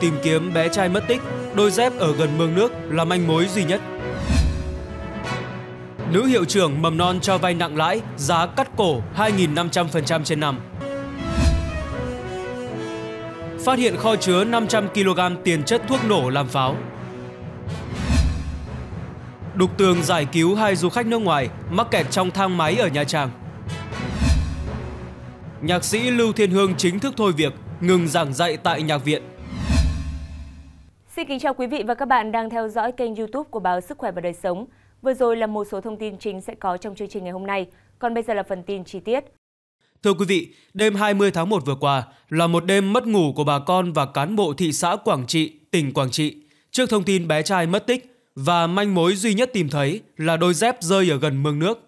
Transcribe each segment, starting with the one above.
tìm kiếm bé trai mất tích, đôi dép ở gần mương nước là manh mối duy nhất. Nữ hiệu trưởng mầm non cho vay nặng lãi, giá cắt cổ 2.500% trên năm. Phát hiện kho chứa 500 kg tiền chất thuốc nổ làm pháo. Đục tường giải cứu hai du khách nước ngoài mắc kẹt trong thang máy ở Nha Trang. Nhạc sĩ Lưu Thiên Hương chính thức thôi việc, ngừng giảng dạy tại nhạc viện. Xin kính chào quý vị và các bạn đang theo dõi kênh youtube của báo Sức khỏe và đời sống. Vừa rồi là một số thông tin chính sẽ có trong chương trình ngày hôm nay, còn bây giờ là phần tin chi tiết. Thưa quý vị, đêm 20 tháng 1 vừa qua là một đêm mất ngủ của bà con và cán bộ thị xã Quảng Trị, tỉnh Quảng Trị. Trước thông tin bé trai mất tích và manh mối duy nhất tìm thấy là đôi dép rơi ở gần mương nước.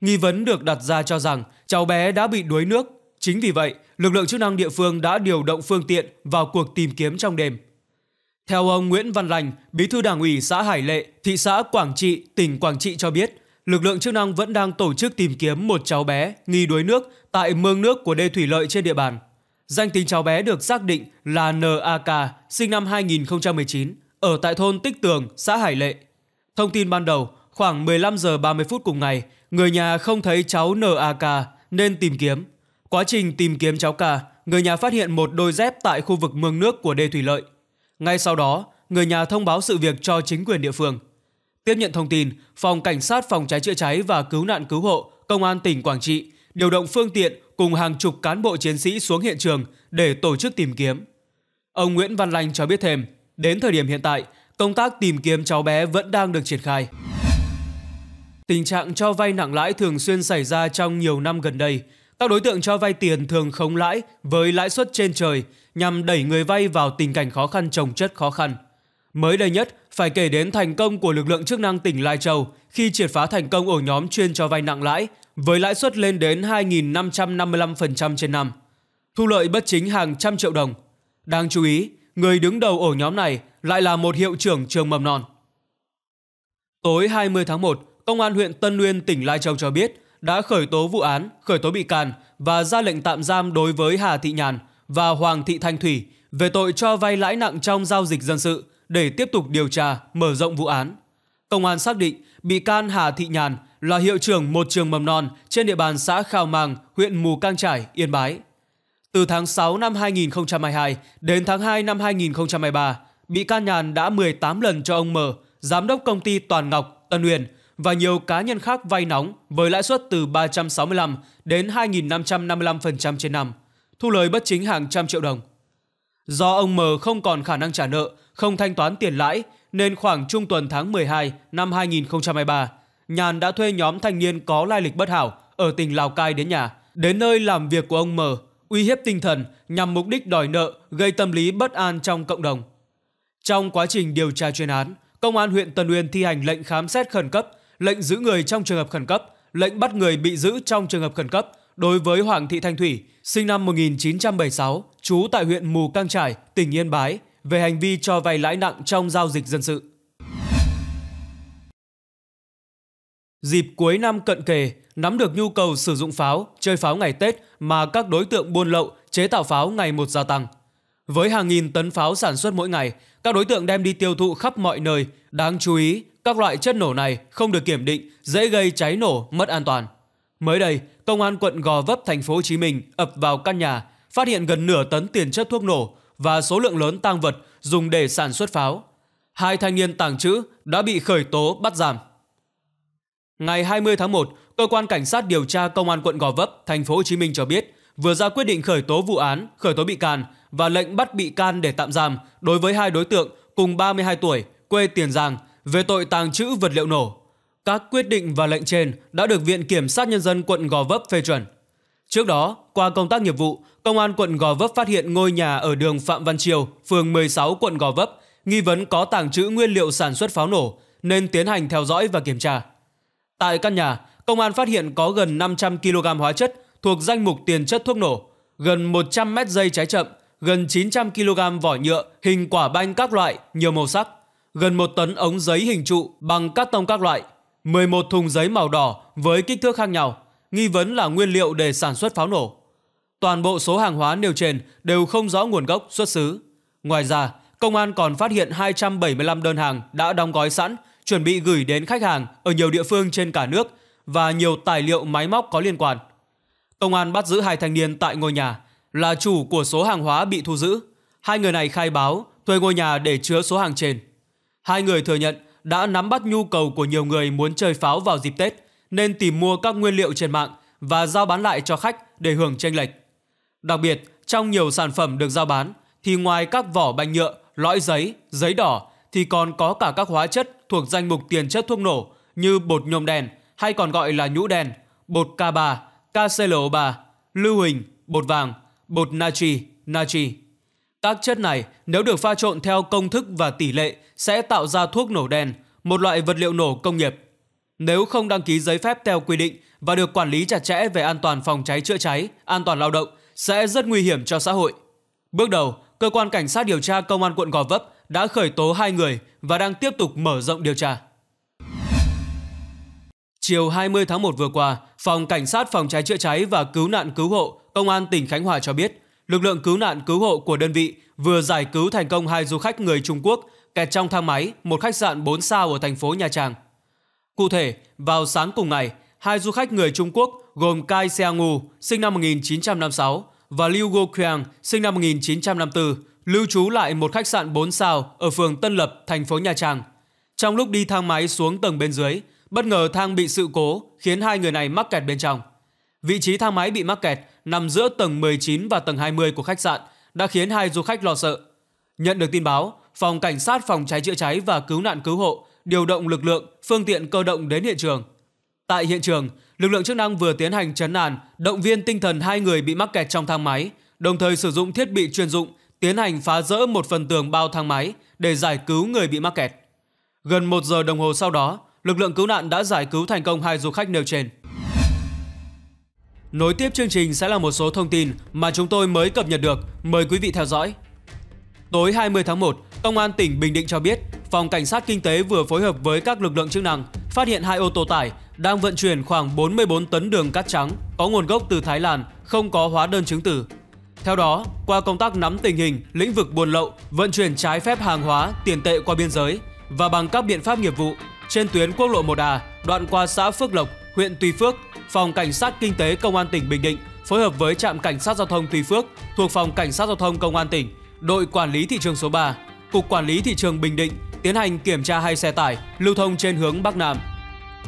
Nghi vấn được đặt ra cho rằng cháu bé đã bị đuối nước. Chính vì vậy, lực lượng chức năng địa phương đã điều động phương tiện vào cuộc tìm kiếm trong đêm. Theo ông Nguyễn Văn Lành, bí thư đảng ủy xã Hải Lệ, thị xã Quảng Trị, tỉnh Quảng Trị cho biết, lực lượng chức năng vẫn đang tổ chức tìm kiếm một cháu bé nghi đuối nước tại mương nước của đê thủy lợi trên địa bàn. Danh tính cháu bé được xác định là NAK, sinh năm 2019, ở tại thôn Tích Tường, xã Hải Lệ. Thông tin ban đầu, khoảng 15 giờ 30 phút cùng ngày, người nhà không thấy cháu NAK nên tìm kiếm. Quá trình tìm kiếm cháu K, người nhà phát hiện một đôi dép tại khu vực mương nước của đê thủy lợi. Ngay sau đó, người nhà thông báo sự việc cho chính quyền địa phương. Tiếp nhận thông tin, Phòng Cảnh sát Phòng cháy chữa cháy và Cứu nạn Cứu hộ Công an tỉnh Quảng Trị điều động phương tiện cùng hàng chục cán bộ chiến sĩ xuống hiện trường để tổ chức tìm kiếm. Ông Nguyễn Văn Lanh cho biết thêm, đến thời điểm hiện tại, công tác tìm kiếm cháu bé vẫn đang được triển khai. Tình trạng cho vay nặng lãi thường xuyên xảy ra trong nhiều năm gần đây – các đối tượng cho vay tiền thường không lãi với lãi suất trên trời nhằm đẩy người vay vào tình cảnh khó khăn trồng chất khó khăn. Mới đây nhất, phải kể đến thành công của lực lượng chức năng tỉnh Lai Châu khi triệt phá thành công ổ nhóm chuyên cho vay nặng lãi với lãi suất lên đến 2.555% trên năm, thu lợi bất chính hàng trăm triệu đồng. Đáng chú ý, người đứng đầu ổ nhóm này lại là một hiệu trưởng trường mầm non. Tối 20 tháng 1, Công an huyện Tân Nguyên, tỉnh Lai Châu cho biết đã khởi tố vụ án, khởi tố bị can và ra lệnh tạm giam đối với Hà Thị Nhàn và Hoàng Thị Thanh Thủy về tội cho vay lãi nặng trong giao dịch dân sự để tiếp tục điều tra, mở rộng vụ án. Công an xác định bị can Hà Thị Nhàn là hiệu trưởng một trường mầm non trên địa bàn xã Khao Màng, huyện Mù Cang Trải, Yên Bái. Từ tháng 6 năm 2022 đến tháng 2 năm 2023, bị can Nhàn đã 18 lần cho ông M, giám đốc công ty Toàn Ngọc, Tân Huyền, và nhiều cá nhân khác vay nóng với lãi suất từ 365 đến 2.555% trên năm, thu lời bất chính hàng trăm triệu đồng. Do ông M không còn khả năng trả nợ, không thanh toán tiền lãi, nên khoảng trung tuần tháng 12 năm 2023, Nhàn đã thuê nhóm thanh niên có lai lịch bất hảo ở tỉnh Lào Cai đến nhà, đến nơi làm việc của ông M, uy hiếp tinh thần nhằm mục đích đòi nợ gây tâm lý bất an trong cộng đồng. Trong quá trình điều tra chuyên án, Công an huyện Tân Uyên thi hành lệnh khám xét khẩn cấp lệnh giữ người trong trường hợp khẩn cấp, lệnh bắt người bị giữ trong trường hợp khẩn cấp đối với Hoàng Thị Thanh Thủy, sinh năm 1976, trú tại huyện Mù Cang Trải, tỉnh Yên Bái, về hành vi cho vay lãi nặng trong giao dịch dân sự. Dịp cuối năm cận kề, nắm được nhu cầu sử dụng pháo, chơi pháo ngày Tết mà các đối tượng buôn lậu, chế tạo pháo ngày một gia tăng. Với hàng nghìn tấn pháo sản xuất mỗi ngày, các đối tượng đem đi tiêu thụ khắp mọi nơi. Đáng chú ý, các loại chất nổ này không được kiểm định, dễ gây cháy nổ, mất an toàn. Mới đây, công an quận Gò Vấp thành phố Hồ Chí Minh ập vào căn nhà, phát hiện gần nửa tấn tiền chất thuốc nổ và số lượng lớn tang vật dùng để sản xuất pháo. Hai thanh niên tàng trữ đã bị khởi tố bắt giam. Ngày 20 tháng 1, cơ quan cảnh sát điều tra công an quận Gò Vấp, thành phố Hồ Chí Minh cho biết vừa ra quyết định khởi tố vụ án, khởi tố bị can và lệnh bắt bị can để tạm giam đối với hai đối tượng cùng 32 tuổi, quê Tiền Giang về tội tàng trữ vật liệu nổ. Các quyết định và lệnh trên đã được Viện Kiểm sát Nhân dân quận Gò Vấp phê chuẩn. Trước đó, qua công tác nghiệp vụ, Công an quận Gò Vấp phát hiện ngôi nhà ở đường Phạm Văn Triều, phường 16 quận Gò Vấp, nghi vấn có tàng trữ nguyên liệu sản xuất pháo nổ nên tiến hành theo dõi và kiểm tra. Tại căn nhà, công an phát hiện có gần 500 kg hóa chất thuộc danh mục tiền chất thuốc nổ, gần 100 mét dây cháy chậm, gần 900 kg vỏ nhựa hình quả banh các loại nhiều màu sắc gần một tấn ống giấy hình trụ bằng cắt tông các loại, 11 thùng giấy màu đỏ với kích thước khác nhau, nghi vấn là nguyên liệu để sản xuất pháo nổ. Toàn bộ số hàng hóa nêu trên đều không rõ nguồn gốc xuất xứ. Ngoài ra, công an còn phát hiện 275 đơn hàng đã đóng gói sẵn, chuẩn bị gửi đến khách hàng ở nhiều địa phương trên cả nước và nhiều tài liệu máy móc có liên quan. Công an bắt giữ hai thanh niên tại ngôi nhà, là chủ của số hàng hóa bị thu giữ. Hai người này khai báo thuê ngôi nhà để chứa số hàng trên. Hai người thừa nhận đã nắm bắt nhu cầu của nhiều người muốn chơi pháo vào dịp Tết nên tìm mua các nguyên liệu trên mạng và giao bán lại cho khách để hưởng tranh lệch. Đặc biệt, trong nhiều sản phẩm được giao bán thì ngoài các vỏ bánh nhựa, lõi giấy, giấy đỏ thì còn có cả các hóa chất thuộc danh mục tiền chất thuốc nổ như bột nhôm đen hay còn gọi là nhũ đen, bột K3, KCLO3, lưu huỳnh, bột vàng, bột natri, natri. Các chất này nếu được pha trộn theo công thức và tỷ lệ sẽ tạo ra thuốc nổ đen, một loại vật liệu nổ công nghiệp. Nếu không đăng ký giấy phép theo quy định và được quản lý chặt chẽ về an toàn phòng cháy chữa cháy, an toàn lao động sẽ rất nguy hiểm cho xã hội. Bước đầu, cơ quan cảnh sát điều tra công an quận Gò Vấp đã khởi tố hai người và đang tiếp tục mở rộng điều tra. Chiều 20 tháng 1 vừa qua, Phòng Cảnh sát Phòng cháy chữa cháy và Cứu nạn Cứu hộ, Công an tỉnh Khánh Hòa cho biết, lực lượng cứu nạn cứu hộ của đơn vị vừa giải cứu thành công hai du khách người Trung Quốc kẹt trong thang máy một khách sạn 4 sao ở thành phố Nha Trang. Cụ thể, vào sáng cùng ngày, hai du khách người Trung Quốc gồm Kai Sea sinh năm 1956 và Liu Go sinh năm 1954, lưu trú lại một khách sạn 4 sao ở phường Tân Lập, thành phố Nha Trang. Trong lúc đi thang máy xuống tầng bên dưới, bất ngờ thang bị sự cố khiến hai người này mắc kẹt bên trong. Vị trí thang máy bị mắc kẹt nằm giữa tầng 19 và tầng 20 của khách sạn đã khiến hai du khách lo sợ. Nhận được tin báo, phòng cảnh sát phòng cháy chữa cháy và cứu nạn cứu hộ điều động lực lượng, phương tiện cơ động đến hiện trường. Tại hiện trường, lực lượng chức năng vừa tiến hành chấn an, động viên tinh thần hai người bị mắc kẹt trong thang máy, đồng thời sử dụng thiết bị chuyên dụng tiến hành phá rỡ một phần tường bao thang máy để giải cứu người bị mắc kẹt. Gần một giờ đồng hồ sau đó, lực lượng cứu nạn đã giải cứu thành công hai du khách nêu trên. Nối tiếp chương trình sẽ là một số thông tin mà chúng tôi mới cập nhật được, mời quý vị theo dõi. Tối 20 tháng 1, Công an tỉnh Bình Định cho biết, Phòng Cảnh sát Kinh tế vừa phối hợp với các lực lượng chức năng phát hiện hai ô tô tải đang vận chuyển khoảng 44 tấn đường cát trắng có nguồn gốc từ Thái Lan, không có hóa đơn chứng từ. Theo đó, qua công tác nắm tình hình lĩnh vực buôn lậu, vận chuyển trái phép hàng hóa, tiền tệ qua biên giới và bằng các biện pháp nghiệp vụ, trên tuyến quốc lộ 1A, đoạn qua xã Phước Lộc, huyện Tuy Phước, phòng cảnh sát kinh tế công an tỉnh Bình Định phối hợp với trạm cảnh sát giao thông Tuy Phước thuộc phòng cảnh sát giao thông công an tỉnh, đội quản lý thị trường số 3, cục quản lý thị trường Bình Định tiến hành kiểm tra hai xe tải lưu thông trên hướng Bắc Nam.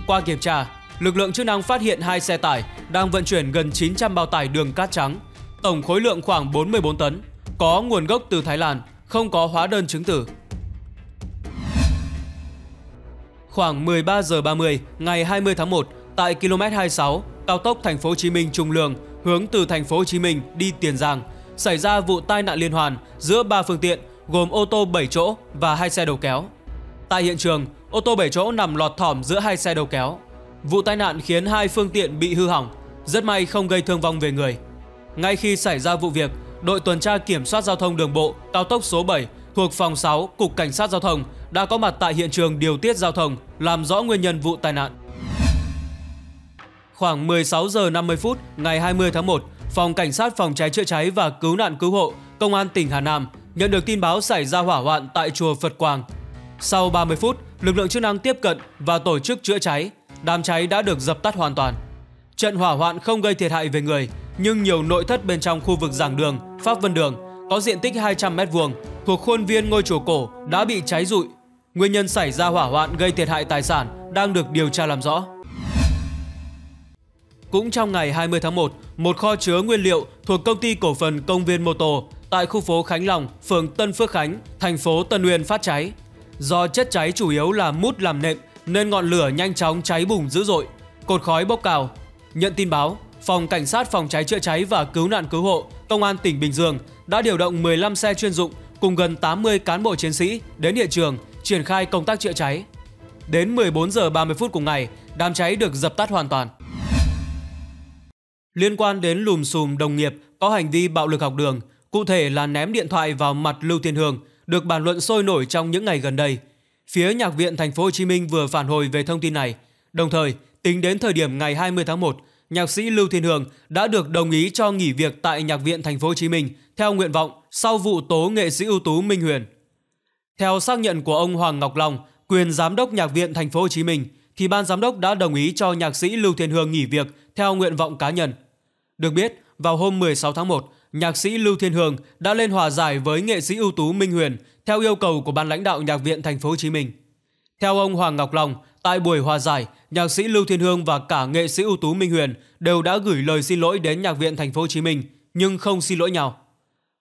Qua kiểm tra, lực lượng chức năng phát hiện hai xe tải đang vận chuyển gần 900 bao tải đường cát trắng, tổng khối lượng khoảng 44 tấn, có nguồn gốc từ Thái Lan, không có hóa đơn chứng tử. Khoảng 13 giờ 30 ngày 20 tháng 1 tại km 26 cao tốc thành phố Hồ Chí Minh Trung Lương hướng từ thành phố Hồ Chí Minh đi Tiền Giang xảy ra vụ tai nạn liên hoàn giữa ba phương tiện gồm ô tô 7 chỗ và hai xe đầu kéo. Tại hiện trường, ô tô 7 chỗ nằm lọt thỏm giữa hai xe đầu kéo. Vụ tai nạn khiến hai phương tiện bị hư hỏng, rất may không gây thương vong về người. Ngay khi xảy ra vụ việc, đội tuần tra kiểm soát giao thông đường bộ cao tốc số 7 thuộc phòng 6 Cục Cảnh sát Giao thông đã có mặt tại hiện trường điều tiết giao thông, làm rõ nguyên nhân vụ tai nạn. Khoảng 16 giờ 50 phút ngày 20 tháng 1, Phòng Cảnh sát Phòng cháy chữa cháy và Cứu nạn Cứu hộ, Công an tỉnh Hà Nam nhận được tin báo xảy ra hỏa hoạn tại chùa Phật Quang. Sau 30 phút, lực lượng chức năng tiếp cận và tổ chức chữa cháy. Đám cháy đã được dập tắt hoàn toàn. Trận hỏa hoạn không gây thiệt hại về người, nhưng nhiều nội thất bên trong khu vực giảng đường, Pháp Vân Đường có diện tích 200 m2 thuộc khuôn viên ngôi chùa cổ đã bị cháy rụi Nguyên nhân xảy ra hỏa hoạn gây thiệt hại tài sản đang được điều tra làm rõ. Cũng trong ngày 20 tháng 1, một kho chứa nguyên liệu thuộc công ty cổ phần Công viên Mô Tô tại khu phố Khánh Lòng, phường Tân Phước Khánh, thành phố Tân Uyên phát cháy. Do chất cháy chủ yếu là mút làm nệm nên ngọn lửa nhanh chóng cháy bùng dữ dội, cột khói bốc cao. Nhận tin báo, phòng cảnh sát phòng cháy chữa cháy và cứu nạn cứu hộ công an tỉnh Bình Dương đã điều động 15 xe chuyên dụng cùng gần 80 cán bộ chiến sĩ đến hiện trường triển khai công tác chữa cháy. Đến 14 giờ 30 phút cùng ngày, đám cháy được dập tắt hoàn toàn. Liên quan đến lùm xùm đồng nghiệp có hành vi bạo lực học đường, cụ thể là ném điện thoại vào mặt Lưu Thiên Hương, được bàn luận sôi nổi trong những ngày gần đây. Phía Nhạc viện Thành phố Hồ Chí Minh vừa phản hồi về thông tin này. Đồng thời, tính đến thời điểm ngày 20 tháng 1, nhạc sĩ Lưu Thiên Hương đã được đồng ý cho nghỉ việc tại Nhạc viện Thành phố Hồ Chí Minh theo nguyện vọng sau vụ tố nghệ sĩ ưu tú Minh Huyền. Theo xác nhận của ông Hoàng Ngọc Long, quyền giám đốc nhạc viện thành phố Hồ Chí Minh thì ban giám đốc đã đồng ý cho nhạc sĩ Lưu Thiên Hương nghỉ việc theo nguyện vọng cá nhân. Được biết, vào hôm 16 tháng 1, nhạc sĩ Lưu Thiên Hương đã lên hòa giải với nghệ sĩ ưu tú Minh Huyền theo yêu cầu của ban lãnh đạo nhạc viện thành phố Hồ Chí Minh. Theo ông Hoàng Ngọc Long, tại buổi hòa giải, nhạc sĩ Lưu Thiên Hương và cả nghệ sĩ ưu tú Minh Huyền đều đã gửi lời xin lỗi đến nhạc viện thành phố Hồ Chí Minh nhưng không xin lỗi nhau.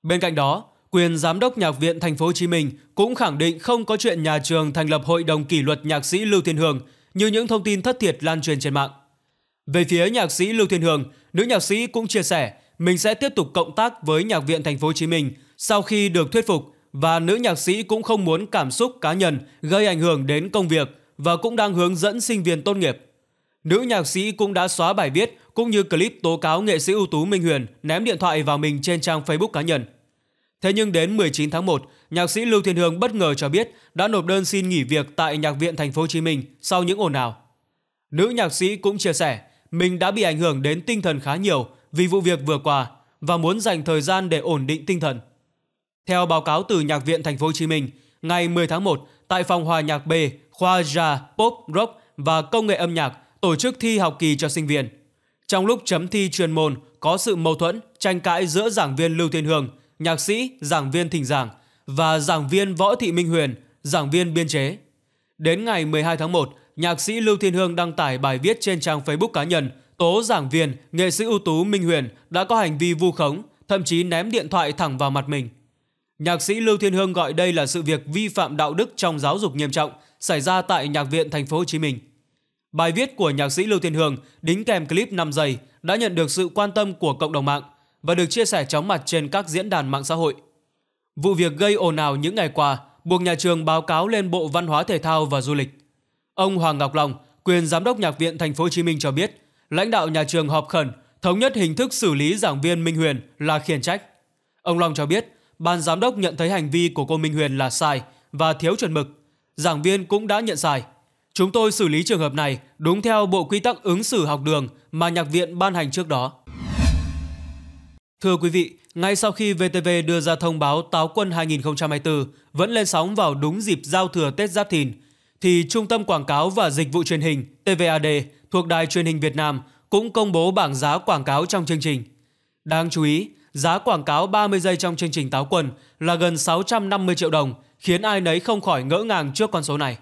Bên cạnh đó, quyền giám đốc nhạc viện thành phố Hồ Chí Minh cũng khẳng định không có chuyện nhà trường thành lập hội đồng kỷ luật nhạc sĩ Lưu Thiên Hương như những thông tin thất thiệt lan truyền trên mạng. Về phía nhạc sĩ Lưu Thiên Hương, nữ nhạc sĩ cũng chia sẻ mình sẽ tiếp tục cộng tác với nhạc viện thành phố Hồ Chí Minh sau khi được thuyết phục và nữ nhạc sĩ cũng không muốn cảm xúc cá nhân gây ảnh hưởng đến công việc và cũng đang hướng dẫn sinh viên tốt nghiệp. Nữ nhạc sĩ cũng đã xóa bài viết cũng như clip tố cáo nghệ sĩ ưu tú Minh Huyền ném điện thoại vào mình trên trang Facebook cá nhân. Thế nhưng đến 19 tháng 1, nhạc sĩ Lưu Thiên Hương bất ngờ cho biết đã nộp đơn xin nghỉ việc tại Nhạc viện Thành phố Hồ Chí Minh sau những ồn ào. Nữ nhạc sĩ cũng chia sẻ mình đã bị ảnh hưởng đến tinh thần khá nhiều vì vụ việc vừa qua và muốn dành thời gian để ổn định tinh thần. Theo báo cáo từ Nhạc viện Thành phố Hồ Chí Minh, ngày 10 tháng 1 tại phòng hòa nhạc B, khoa jazz, pop, rock và công nghệ âm nhạc tổ chức thi học kỳ cho sinh viên. Trong lúc chấm thi chuyên môn có sự mâu thuẫn, tranh cãi giữa giảng viên Lưu Thiên Hương nhạc sĩ, giảng viên thỉnh giảng và giảng viên Võ Thị Minh Huyền, giảng viên biên chế. Đến ngày 12 tháng 1, nhạc sĩ Lưu Thiên Hương đăng tải bài viết trên trang Facebook cá nhân tố giảng viên, nghệ sĩ ưu tú Minh Huyền đã có hành vi vu khống, thậm chí ném điện thoại thẳng vào mặt mình. Nhạc sĩ Lưu Thiên Hương gọi đây là sự việc vi phạm đạo đức trong giáo dục nghiêm trọng xảy ra tại Nhạc viện Thành phố Hồ Chí Minh. Bài viết của nhạc sĩ Lưu Thiên Hương đính kèm clip 5 giây đã nhận được sự quan tâm của cộng đồng mạng và được chia sẻ chóng mặt trên các diễn đàn mạng xã hội. Vụ việc gây ồn ào những ngày qua buộc nhà trường báo cáo lên Bộ Văn hóa Thể thao và Du lịch. Ông Hoàng Ngọc Long, quyền giám đốc nhạc viện Thành phố Hồ Chí Minh cho biết, lãnh đạo nhà trường họp khẩn thống nhất hình thức xử lý giảng viên Minh Huyền là khiển trách. Ông Long cho biết, ban giám đốc nhận thấy hành vi của cô Minh Huyền là sai và thiếu chuẩn mực. Giảng viên cũng đã nhận sai. Chúng tôi xử lý trường hợp này đúng theo bộ quy tắc ứng xử học đường mà nhạc viện ban hành trước đó. Thưa quý vị, ngay sau khi VTV đưa ra thông báo táo quân 2024 vẫn lên sóng vào đúng dịp giao thừa Tết Giáp Thìn, thì Trung tâm Quảng cáo và Dịch vụ truyền hình TVAD thuộc Đài truyền hình Việt Nam cũng công bố bảng giá quảng cáo trong chương trình. Đáng chú ý, giá quảng cáo 30 giây trong chương trình táo quân là gần 650 triệu đồng, khiến ai nấy không khỏi ngỡ ngàng trước con số này.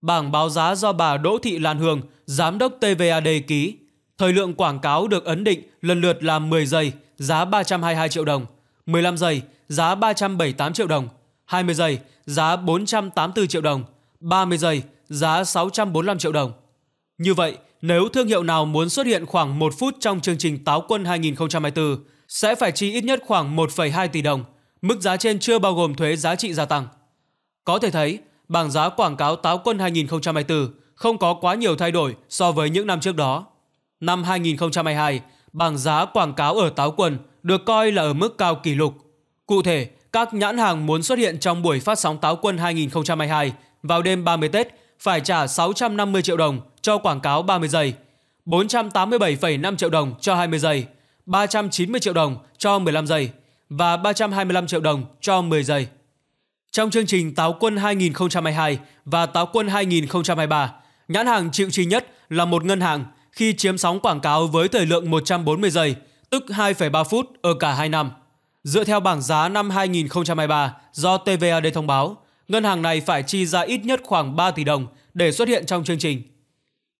Bảng báo giá do bà Đỗ Thị Lan Hương, giám đốc TVAD ký. Thời lượng quảng cáo được ấn định lần lượt là 10 giây – giá 322 triệu đồng, 15 giây giá 378 triệu đồng, 20 giây giá 484 triệu đồng, 30 giây giá 645 triệu đồng. Như vậy, nếu thương hiệu nào muốn xuất hiện khoảng 1 phút trong chương trình Táo quân 2024 sẽ phải chi ít nhất khoảng 1,2 tỷ đồng, mức giá trên chưa bao gồm thuế giá trị gia tăng. Có thể thấy, bảng giá quảng cáo Táo quân 2024 không có quá nhiều thay đổi so với những năm trước đó. Năm 2022, bảng giá quảng cáo ở táo quần được coi là ở mức cao kỷ lục. Cụ thể, các nhãn hàng muốn xuất hiện trong buổi phát sóng táo quân 2022 vào đêm 30 Tết phải trả 650 triệu đồng cho quảng cáo 30 giây, 487,5 triệu đồng cho 20 giây, 390 triệu đồng cho 15 giây và 325 triệu đồng cho 10 giây. Trong chương trình Táo quân 2022 và Táo quân 2023, nhãn hàng chịu chi nhất là một ngân hàng khi chiếm sóng quảng cáo với thời lượng 140 giây, tức 2,3 phút ở cả hai năm. Dựa theo bảng giá năm 2023 do TVAD thông báo, ngân hàng này phải chi ra ít nhất khoảng 3 tỷ đồng để xuất hiện trong chương trình.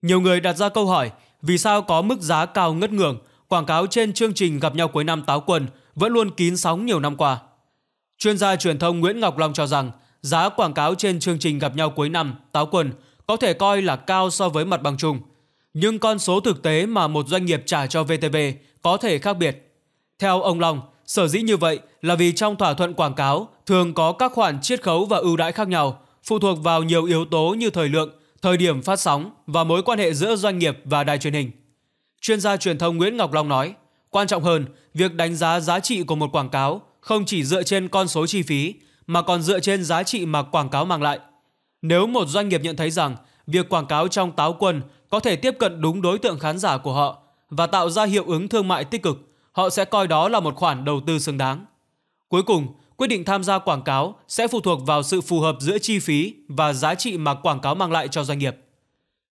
Nhiều người đặt ra câu hỏi vì sao có mức giá cao ngất ngưỡng, quảng cáo trên chương trình gặp nhau cuối năm táo quần vẫn luôn kín sóng nhiều năm qua. Chuyên gia truyền thông Nguyễn Ngọc Long cho rằng giá quảng cáo trên chương trình gặp nhau cuối năm táo quần có thể coi là cao so với mặt bằng chung – nhưng con số thực tế mà một doanh nghiệp trả cho VTV có thể khác biệt. Theo ông Long, sở dĩ như vậy là vì trong thỏa thuận quảng cáo thường có các khoản chiết khấu và ưu đãi khác nhau, phụ thuộc vào nhiều yếu tố như thời lượng, thời điểm phát sóng và mối quan hệ giữa doanh nghiệp và đài truyền hình. Chuyên gia truyền thông Nguyễn Ngọc Long nói, quan trọng hơn, việc đánh giá giá trị của một quảng cáo không chỉ dựa trên con số chi phí mà còn dựa trên giá trị mà quảng cáo mang lại. Nếu một doanh nghiệp nhận thấy rằng việc quảng cáo trong táo quân có thể tiếp cận đúng đối tượng khán giả của họ và tạo ra hiệu ứng thương mại tích cực, họ sẽ coi đó là một khoản đầu tư xứng đáng. Cuối cùng, quyết định tham gia quảng cáo sẽ phụ thuộc vào sự phù hợp giữa chi phí và giá trị mà quảng cáo mang lại cho doanh nghiệp.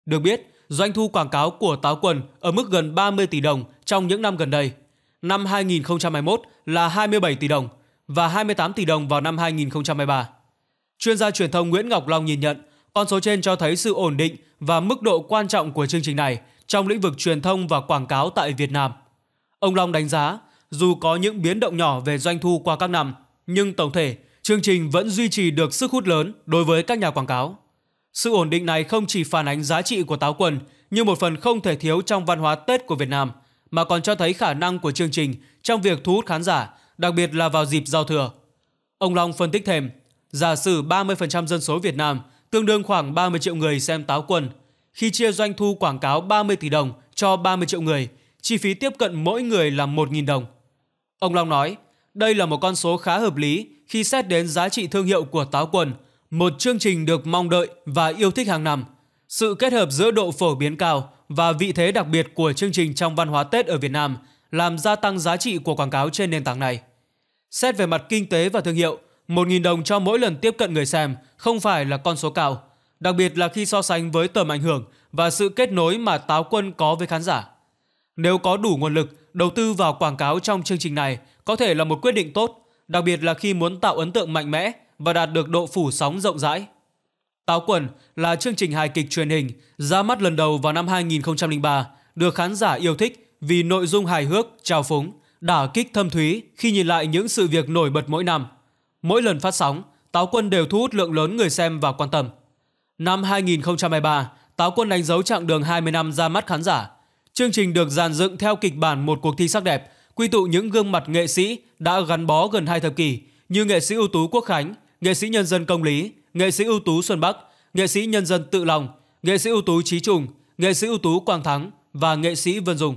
Được biết, doanh thu quảng cáo của Táo Quần ở mức gần 30 tỷ đồng trong những năm gần đây. Năm 2021 là 27 tỷ đồng và 28 tỷ đồng vào năm 2023. Chuyên gia truyền thông Nguyễn Ngọc Long nhìn nhận con số trên cho thấy sự ổn định và mức độ quan trọng của chương trình này trong lĩnh vực truyền thông và quảng cáo tại Việt Nam. Ông Long đánh giá, dù có những biến động nhỏ về doanh thu qua các năm, nhưng tổng thể, chương trình vẫn duy trì được sức hút lớn đối với các nhà quảng cáo. Sự ổn định này không chỉ phản ánh giá trị của táo quần như một phần không thể thiếu trong văn hóa Tết của Việt Nam, mà còn cho thấy khả năng của chương trình trong việc thu hút khán giả, đặc biệt là vào dịp giao thừa. Ông Long phân tích thêm, giả sử 30% dân số Việt Nam tương đương khoảng 30 triệu người xem táo quân. Khi chia doanh thu quảng cáo 30 tỷ đồng cho 30 triệu người, chi phí tiếp cận mỗi người là 1.000 đồng. Ông Long nói, đây là một con số khá hợp lý khi xét đến giá trị thương hiệu của táo quần, một chương trình được mong đợi và yêu thích hàng năm. Sự kết hợp giữa độ phổ biến cao và vị thế đặc biệt của chương trình trong văn hóa Tết ở Việt Nam làm gia tăng giá trị của quảng cáo trên nền tảng này. Xét về mặt kinh tế và thương hiệu, 1.000 đồng cho mỗi lần tiếp cận người xem không phải là con số cao, đặc biệt là khi so sánh với tầm ảnh hưởng và sự kết nối mà Táo Quân có với khán giả. Nếu có đủ nguồn lực, đầu tư vào quảng cáo trong chương trình này có thể là một quyết định tốt, đặc biệt là khi muốn tạo ấn tượng mạnh mẽ và đạt được độ phủ sóng rộng rãi. Táo Quần là chương trình hài kịch truyền hình ra mắt lần đầu vào năm 2003, được khán giả yêu thích vì nội dung hài hước, trào phúng, đả kích thâm thúy khi nhìn lại những sự việc nổi bật mỗi năm. Mỗi lần phát sóng, Táo Quân đều thu hút lượng lớn người xem và quan tâm. Năm 2023, Táo Quân đánh dấu chặng đường 20 năm ra mắt khán giả. Chương trình được dàn dựng theo kịch bản một cuộc thi sắc đẹp, quy tụ những gương mặt nghệ sĩ đã gắn bó gần hai thập kỷ như nghệ sĩ ưu tú Quốc Khánh, nghệ sĩ nhân dân Công Lý, nghệ sĩ ưu tú Xuân Bắc, nghệ sĩ nhân dân Tự Lòng, nghệ sĩ ưu tú Trí Trùng, nghệ sĩ ưu tú Quang Thắng và nghệ sĩ Vân Dung.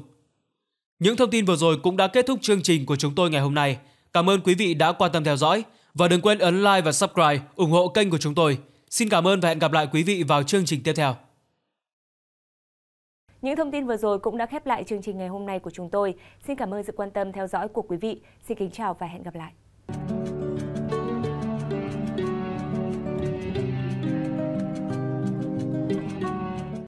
Những thông tin vừa rồi cũng đã kết thúc chương trình của chúng tôi ngày hôm nay. Cảm ơn quý vị đã quan tâm theo dõi. Và đừng quên ấn like và subscribe ủng hộ kênh của chúng tôi. Xin cảm ơn và hẹn gặp lại quý vị vào chương trình tiếp theo. Những thông tin vừa rồi cũng đã khép lại chương trình ngày hôm nay của chúng tôi. Xin cảm ơn sự quan tâm theo dõi của quý vị. Xin kính chào và hẹn gặp lại.